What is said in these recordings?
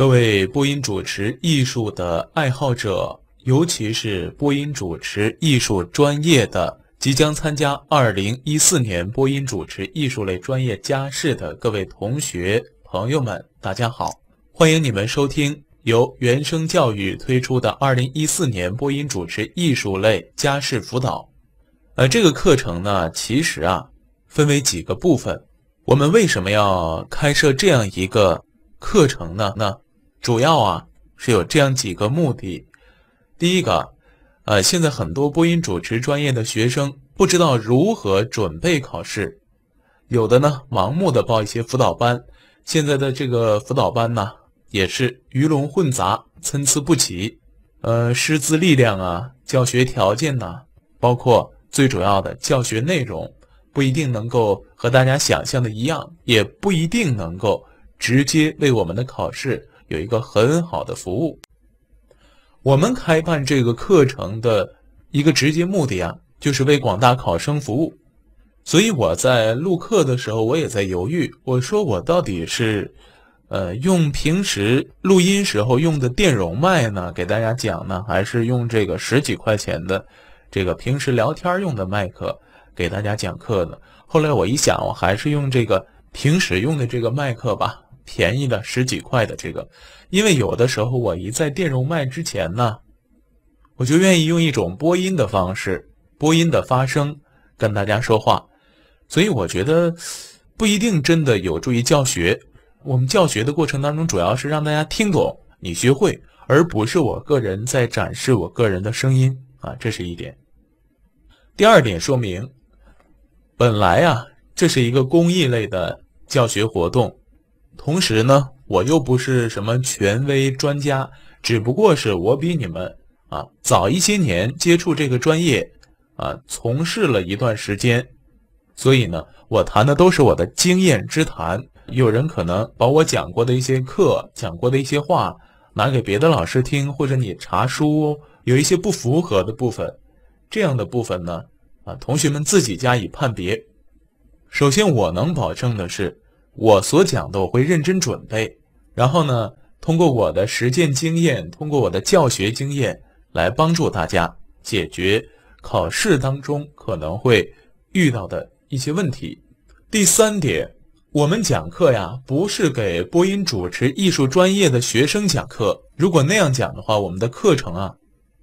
各位播音主持艺术的爱好者，尤其是播音主持艺术专业的即将参加二零一四年播音主持艺术类专业加试的各位同学朋友们，大家好，欢迎你们收听由原声教育推出的二零一四年播音主持艺术类加试辅导。呃，这个课程呢，其实啊，分为几个部分。我们为什么要开设这样一个课程呢？那主要啊，是有这样几个目的。第一个，呃，现在很多播音主持专业的学生不知道如何准备考试，有的呢，盲目的报一些辅导班。现在的这个辅导班呢，也是鱼龙混杂、参差不齐，呃，师资力量啊、教学条件呢，包括最主要的教学内容，不一定能够和大家想象的一样，也不一定能够直接为我们的考试。有一个很好的服务，我们开办这个课程的一个直接目的啊，就是为广大考生服务。所以我在录课的时候，我也在犹豫，我说我到底是，呃，用平时录音时候用的电容麦呢，给大家讲呢，还是用这个十几块钱的这个平时聊天用的麦克给大家讲课呢？后来我一想，我还是用这个平时用的这个麦克吧。便宜的十几块的这个，因为有的时候我一在电容麦之前呢，我就愿意用一种播音的方式，播音的发声跟大家说话，所以我觉得不一定真的有助于教学。我们教学的过程当中，主要是让大家听懂、你学会，而不是我个人在展示我个人的声音啊，这是一点。第二点说明，本来啊，这是一个公益类的教学活动。同时呢，我又不是什么权威专家，只不过是我比你们啊早一些年接触这个专业，啊从事了一段时间，所以呢，我谈的都是我的经验之谈。有人可能把我讲过的一些课、讲过的一些话拿给别的老师听，或者你查书，有一些不符合的部分，这样的部分呢，啊同学们自己加以判别。首先，我能保证的是。我所讲的，我会认真准备，然后呢，通过我的实践经验，通过我的教学经验来帮助大家解决考试当中可能会遇到的一些问题。第三点，我们讲课呀，不是给播音主持艺术专业的学生讲课，如果那样讲的话，我们的课程啊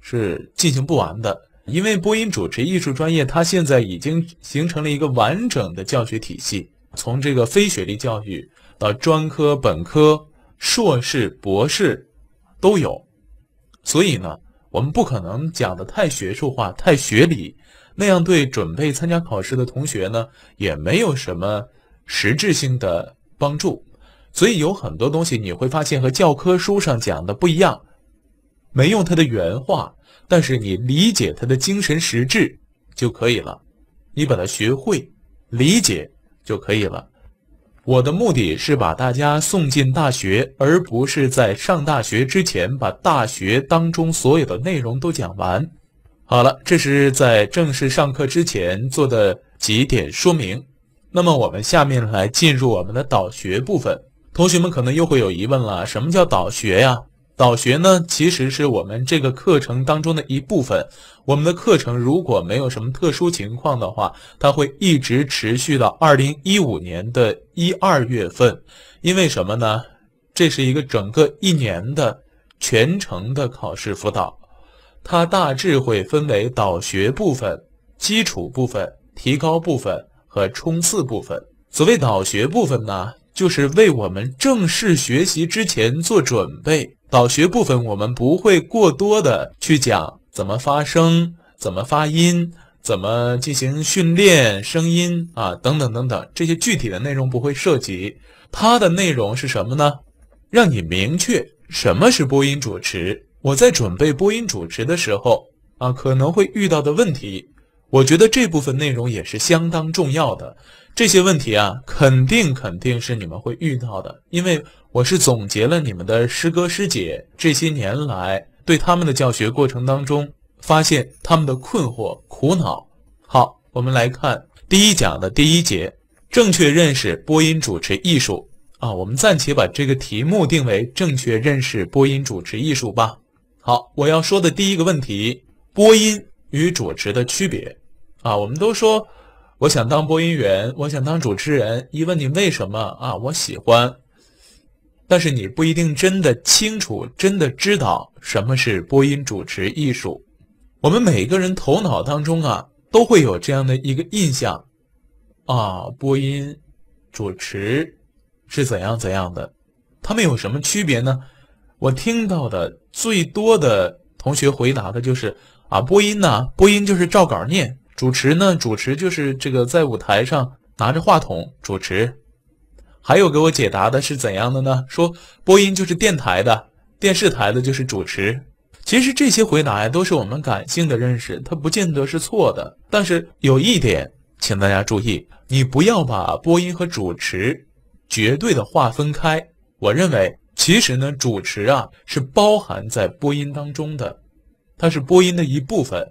是进行不完的，因为播音主持艺术专业它现在已经形成了一个完整的教学体系。从这个非学历教育到专科、本科、硕士、博士，都有。所以呢，我们不可能讲的太学术化、太学理，那样对准备参加考试的同学呢也没有什么实质性的帮助。所以有很多东西你会发现和教科书上讲的不一样，没用他的原话，但是你理解他的精神实质就可以了。你把它学会，理解。就可以了。我的目的是把大家送进大学，而不是在上大学之前把大学当中所有的内容都讲完。好了，这是在正式上课之前做的几点说明。那么我们下面来进入我们的导学部分。同学们可能又会有疑问了：什么叫导学呀？导学呢，其实是我们这个课程当中的一部分。我们的课程如果没有什么特殊情况的话，它会一直持续到二零一五年的一二月份。因为什么呢？这是一个整个一年的全程的考试辅导，它大致会分为导学部分、基础部分、提高部分和冲刺部分。所谓导学部分呢，就是为我们正式学习之前做准备。导学部分，我们不会过多的去讲怎么发声、怎么发音、怎么进行训练声音啊等等等等这些具体的内容不会涉及。它的内容是什么呢？让你明确什么是播音主持。我在准备播音主持的时候啊，可能会遇到的问题，我觉得这部分内容也是相当重要的。这些问题啊，肯定肯定是你们会遇到的，因为。我是总结了你们的师哥师姐这些年来对他们的教学过程当中，发现他们的困惑、苦恼。好，我们来看第一讲的第一节，正确认识播音主持艺术。啊，我们暂且把这个题目定为正确认识播音主持艺术吧。好，我要说的第一个问题，播音与主持的区别。啊，我们都说我想当播音员，我想当主持人。一问你为什么啊？我喜欢。但是你不一定真的清楚，真的知道什么是播音主持艺术。我们每个人头脑当中啊，都会有这样的一个印象，啊，播音主持是怎样怎样的？他们有什么区别呢？我听到的最多的同学回答的就是，啊，播音呢，播音就是照稿念；主持呢，主持就是这个在舞台上拿着话筒主持。还有给我解答的是怎样的呢？说播音就是电台的，电视台的，就是主持。其实这些回答呀，都是我们感性的认识，它不见得是错的。但是有一点，请大家注意，你不要把播音和主持绝对的划分开。我认为，其实呢，主持啊是包含在播音当中的，它是播音的一部分。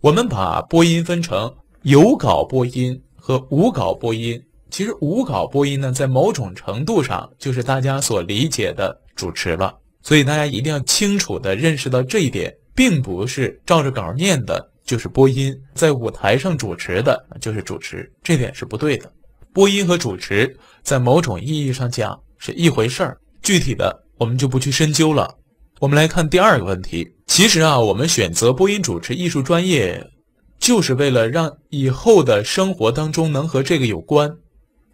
我们把播音分成有稿播音和无稿播音。其实无稿播音呢，在某种程度上就是大家所理解的主持了，所以大家一定要清楚地认识到这一点，并不是照着稿念的就是播音，在舞台上主持的就是主持，这点是不对的。播音和主持在某种意义上讲是一回事儿，具体的我们就不去深究了。我们来看第二个问题，其实啊，我们选择播音主持艺术专业，就是为了让以后的生活当中能和这个有关。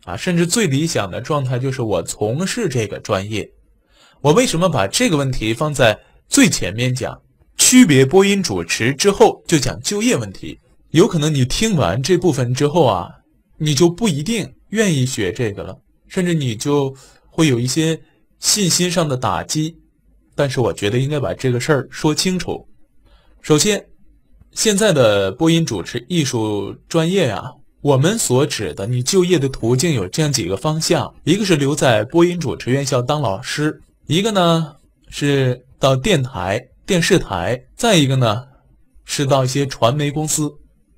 啊，甚至最理想的状态就是我从事这个专业。我为什么把这个问题放在最前面讲？区别播音主持之后就讲就业问题。有可能你听完这部分之后啊，你就不一定愿意学这个了，甚至你就会有一些信心上的打击。但是我觉得应该把这个事儿说清楚。首先，现在的播音主持艺术专业呀。我们所指的，你就业的途径有这样几个方向：一个是留在播音主持院校当老师，一个呢是到电台、电视台，再一个呢是到一些传媒公司。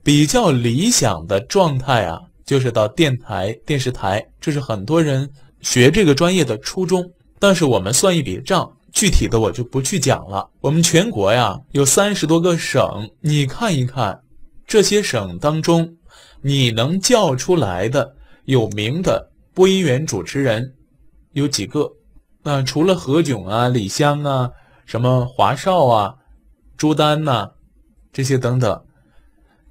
比较理想的状态啊，就是到电台、电视台，这是很多人学这个专业的初衷。但是我们算一笔账，具体的我就不去讲了。我们全国呀有三十多个省，你看一看这些省当中。你能叫出来的有名的播音员主持人有几个？那除了何炅啊、李湘啊、什么华少啊、朱丹呐这些等等，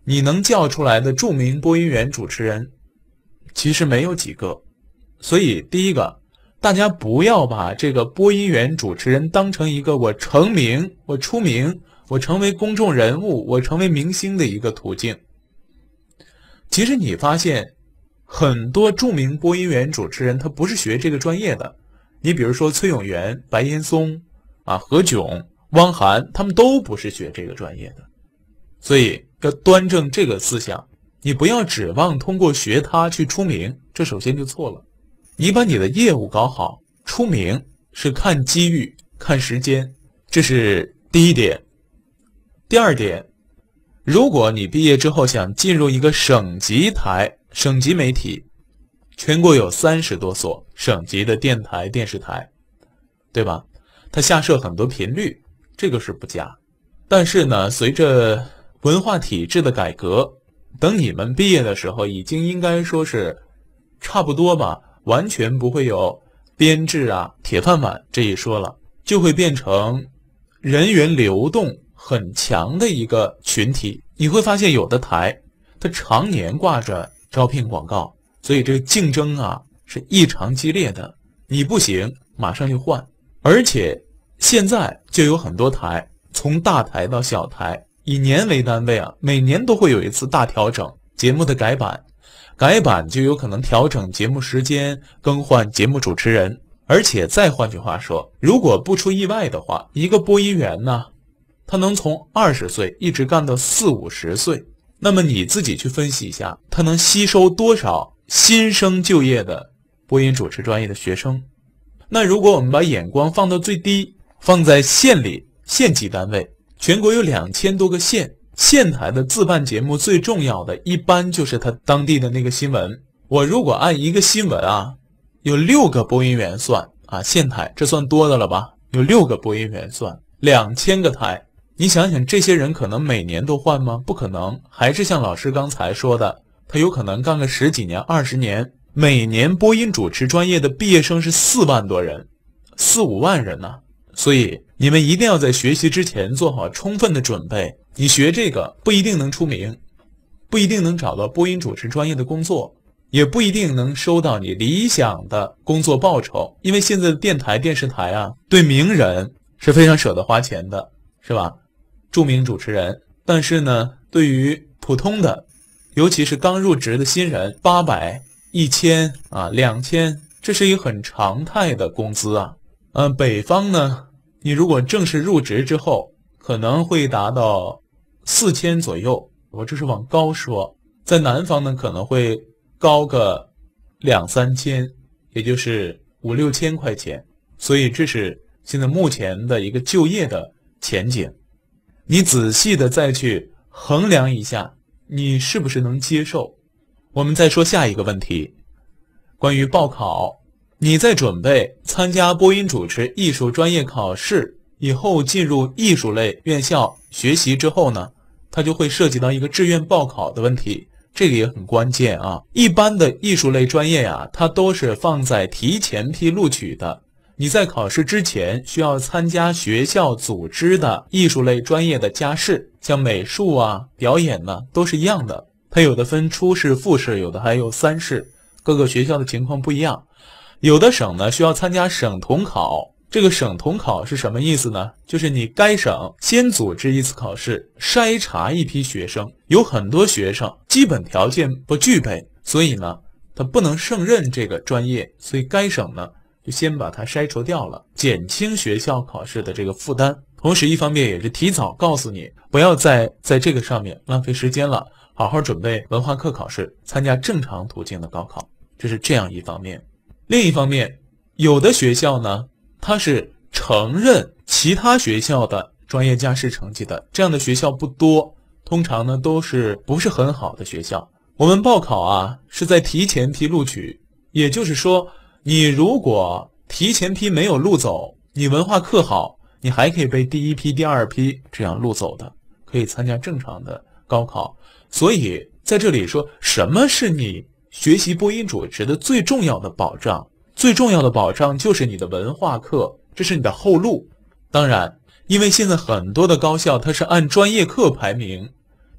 你能叫出来的著名播音员主持人其实没有几个。所以，第一个，大家不要把这个播音员主持人当成一个我成名、我出名、我成为公众人物、我成为明星的一个途径。其实你发现很多著名播音员、主持人，他不是学这个专业的。你比如说崔永元、白岩松、啊何炅、汪涵，他们都不是学这个专业的。所以要端正这个思想，你不要指望通过学他去出名，这首先就错了。你把你的业务搞好，出名是看机遇、看时间，这是第一点。第二点。如果你毕业之后想进入一个省级台、省级媒体，全国有三十多所省级的电台、电视台，对吧？它下设很多频率，这个是不假。但是呢，随着文化体制的改革，等你们毕业的时候，已经应该说是差不多吧，完全不会有编制啊、铁饭碗这一说了，就会变成人员流动。很强的一个群体，你会发现有的台，它常年挂着招聘广告，所以这个竞争啊是异常激烈的。你不行，马上就换。而且现在就有很多台，从大台到小台，以年为单位啊，每年都会有一次大调整，节目的改版，改版就有可能调整节目时间，更换节目主持人。而且再换句话说，如果不出意外的话，一个播音员呢。他能从二十岁一直干到四五十岁，那么你自己去分析一下，他能吸收多少新生就业的播音主持专业的学生？那如果我们把眼光放到最低，放在县里县级单位，全国有两千多个县，县台的自办节目最重要的，一般就是他当地的那个新闻。我如果按一个新闻啊，有六个播音员算啊，县台这算多的了吧？有六个播音员算两千个台。你想想，这些人可能每年都换吗？不可能，还是像老师刚才说的，他有可能干个十几年、二十年。每年播音主持专业的毕业生是四万多人，四五万人呢。所以你们一定要在学习之前做好充分的准备。你学这个不一定能出名，不一定能找到播音主持专业的工作，也不一定能收到你理想的工作报酬。因为现在的电台、电视台啊，对名人是非常舍得花钱的，是吧？著名主持人，但是呢，对于普通的，尤其是刚入职的新人，八百、一千啊、两千，这是一个很常态的工资啊。嗯，北方呢，你如果正式入职之后，可能会达到四千左右，我这是往高说，在南方呢，可能会高个两三千，也就是五六千块钱。所以，这是现在目前的一个就业的前景。你仔细的再去衡量一下，你是不是能接受？我们再说下一个问题，关于报考，你在准备参加播音主持艺术专业考试以后，进入艺术类院校学习之后呢，它就会涉及到一个志愿报考的问题，这个也很关键啊。一般的艺术类专业呀，它都是放在提前批录取的。你在考试之前需要参加学校组织的艺术类专业的加试，像美术啊、表演呢，都是一样的。它有的分初试、复试，有的还有三试，各个学校的情况不一样。有的省呢需要参加省统考，这个省统考是什么意思呢？就是你该省先组织一次考试，筛查一批学生，有很多学生基本条件不具备，所以呢，他不能胜任这个专业，所以该省呢。就先把它筛除掉了，减轻学校考试的这个负担。同时，一方面也是提早告诉你，不要再在这个上面浪费时间了，好好准备文化课考试，参加正常途径的高考，这是这样一方面。另一方面，有的学校呢，它是承认其他学校的专业加试成绩的，这样的学校不多，通常呢都是不是很好的学校。我们报考啊是在提前批录取，也就是说。你如果提前批没有录走，你文化课好，你还可以被第一批、第二批这样录走的，可以参加正常的高考。所以在这里说，什么是你学习播音主持的最重要的保障？最重要的保障就是你的文化课，这是你的后路。当然，因为现在很多的高校它是按专业课排名，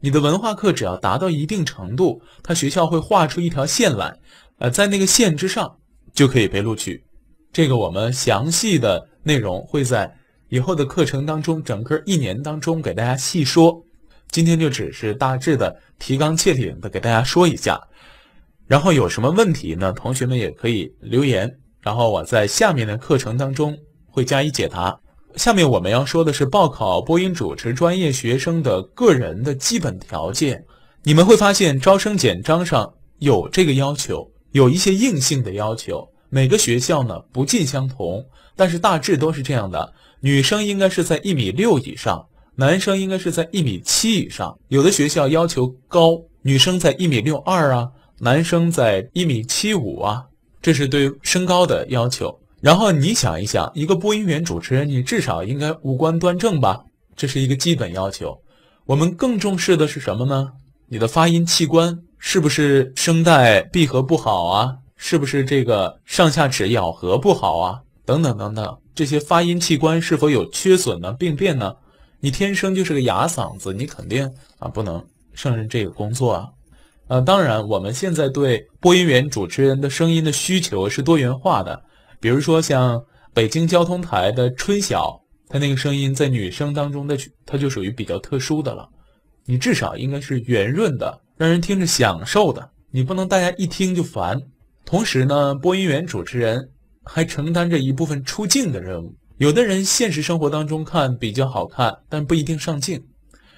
你的文化课只要达到一定程度，它学校会画出一条线来，呃，在那个线之上。就可以被录取。这个我们详细的内容会在以后的课程当中，整个一年当中给大家细说。今天就只是大致的提纲挈领的给大家说一下。然后有什么问题呢？同学们也可以留言，然后我在下面的课程当中会加以解答。下面我们要说的是报考播音主持专业学生的个人的基本条件。你们会发现招生简章上有这个要求。有一些硬性的要求，每个学校呢不尽相同，但是大致都是这样的。女生应该是在一米六以上，男生应该是在一米七以上。有的学校要求高，女生在一米六二啊，男生在一米七五啊，这是对身高的要求。然后你想一想，一个播音员、主持人，你至少应该五官端正吧，这是一个基本要求。我们更重视的是什么呢？你的发音器官。是不是声带闭合不好啊？是不是这个上下齿咬合不好啊？等等等等，这些发音器官是否有缺损呢？病变呢？你天生就是个哑嗓子，你肯定啊不能胜任这个工作啊！呃，当然，我们现在对播音员、主持人的声音的需求是多元化的。比如说，像北京交通台的春晓，他那个声音在女生当中的，她就属于比较特殊的了。你至少应该是圆润的。让人听着享受的，你不能大家一听就烦。同时呢，播音员主持人还承担着一部分出镜的任务。有的人现实生活当中看比较好看，但不一定上镜，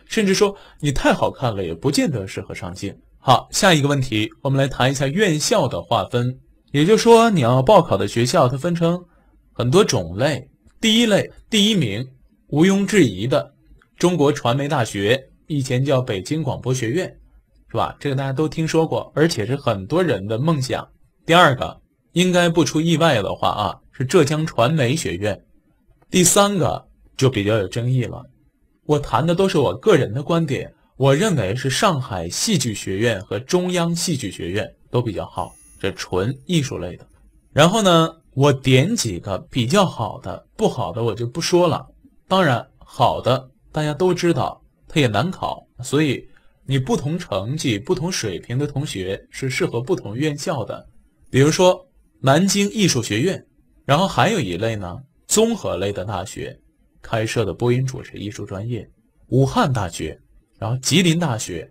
甚至说你太好看了也不见得适合上镜。好，下一个问题，我们来谈一下院校的划分，也就是说你要报考的学校它分成很多种类。第一类第一名毋庸置疑的中国传媒大学，以前叫北京广播学院。是吧？这个大家都听说过，而且是很多人的梦想。第二个，应该不出意外的话啊，是浙江传媒学院。第三个就比较有争议了。我谈的都是我个人的观点，我认为是上海戏剧学院和中央戏剧学院都比较好，这纯艺术类的。然后呢，我点几个比较好的，不好的我就不说了。当然，好的大家都知道，它也难考，所以。你不同成绩、不同水平的同学是适合不同院校的，比如说南京艺术学院，然后还有一类呢，综合类的大学开设的播音主持艺术专业，武汉大学，然后吉林大学，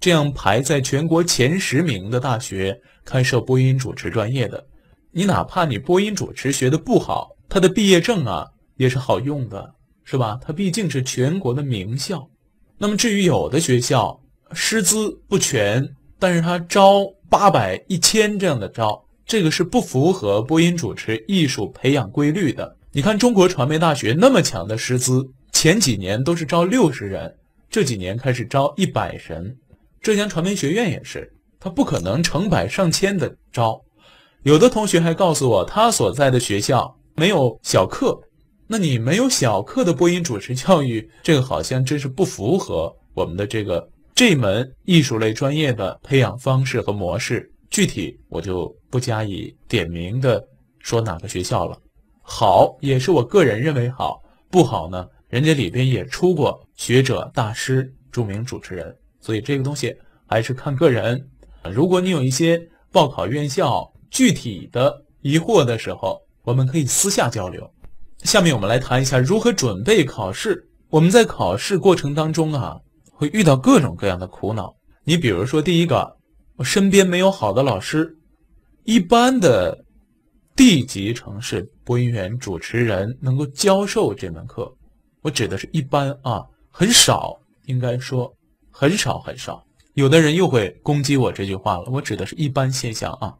这样排在全国前十名的大学开设播音主持专业的，你哪怕你播音主持学的不好，他的毕业证啊也是好用的，是吧？他毕竟是全国的名校。那么至于有的学校，师资不全，但是他招八百一千这样的招，这个是不符合播音主持艺术培养规律的。你看中国传媒大学那么强的师资，前几年都是招六十人，这几年开始招一百人。浙江传媒学院也是，他不可能成百上千的招。有的同学还告诉我，他所在的学校没有小课，那你没有小课的播音主持教育，这个好像真是不符合我们的这个。这门艺术类专业的培养方式和模式，具体我就不加以点名的说哪个学校了。好，也是我个人认为好，不好呢？人家里边也出过学者、大师、著名主持人，所以这个东西还是看个人。如果你有一些报考院校具体的疑惑的时候，我们可以私下交流。下面我们来谈一下如何准备考试。我们在考试过程当中啊。会遇到各种各样的苦恼。你比如说，第一个，我身边没有好的老师。一般的地级城市播音员、主持人能够教授这门课，我指的是一般啊，很少，应该说很少很少。有的人又会攻击我这句话了。我指的是一般现象啊，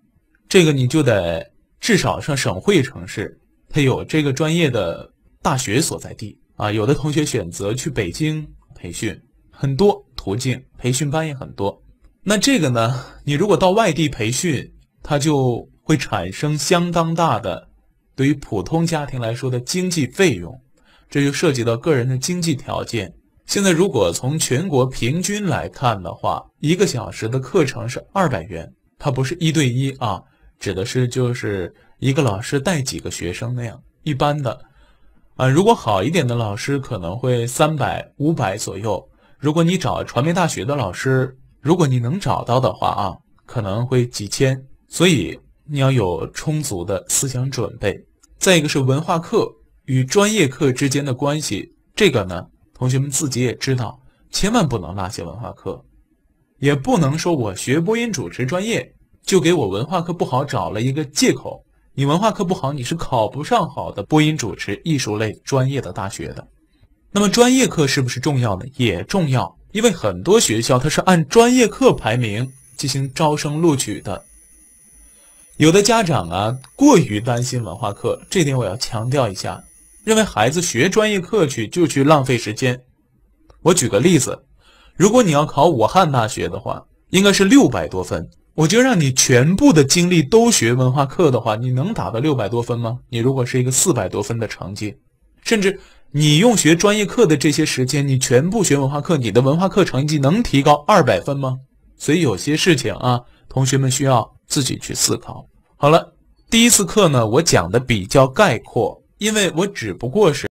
这个你就得至少上省会城市，它有这个专业的大学所在地啊。有的同学选择去北京培训。很多途径，培训班也很多。那这个呢？你如果到外地培训，它就会产生相当大的对于普通家庭来说的经济费用。这就涉及到个人的经济条件。现在如果从全国平均来看的话，一个小时的课程是二百元，它不是一对一啊，指的是就是一个老师带几个学生那样一般的啊。如果好一点的老师，可能会三百、五百左右。如果你找传媒大学的老师，如果你能找到的话啊，可能会几千。所以你要有充足的思想准备。再一个是文化课与专业课之间的关系，这个呢，同学们自己也知道，千万不能落下文化课，也不能说我学播音主持专业就给我文化课不好找了一个借口。你文化课不好，你是考不上好的播音主持艺术类专业的大学的。那么专业课是不是重要呢？也重要，因为很多学校它是按专业课排名进行招生录取的。有的家长啊过于担心文化课，这点我要强调一下，认为孩子学专业课去就去浪费时间。我举个例子，如果你要考武汉大学的话，应该是六百多分。我觉得让你全部的精力都学文化课的话，你能达到六百多分吗？你如果是一个四百多分的成绩，甚至。你用学专业课的这些时间，你全部学文化课，你的文化课成绩能提高二百分吗？所以有些事情啊，同学们需要自己去思考。好了，第一次课呢，我讲的比较概括，因为我只不过是。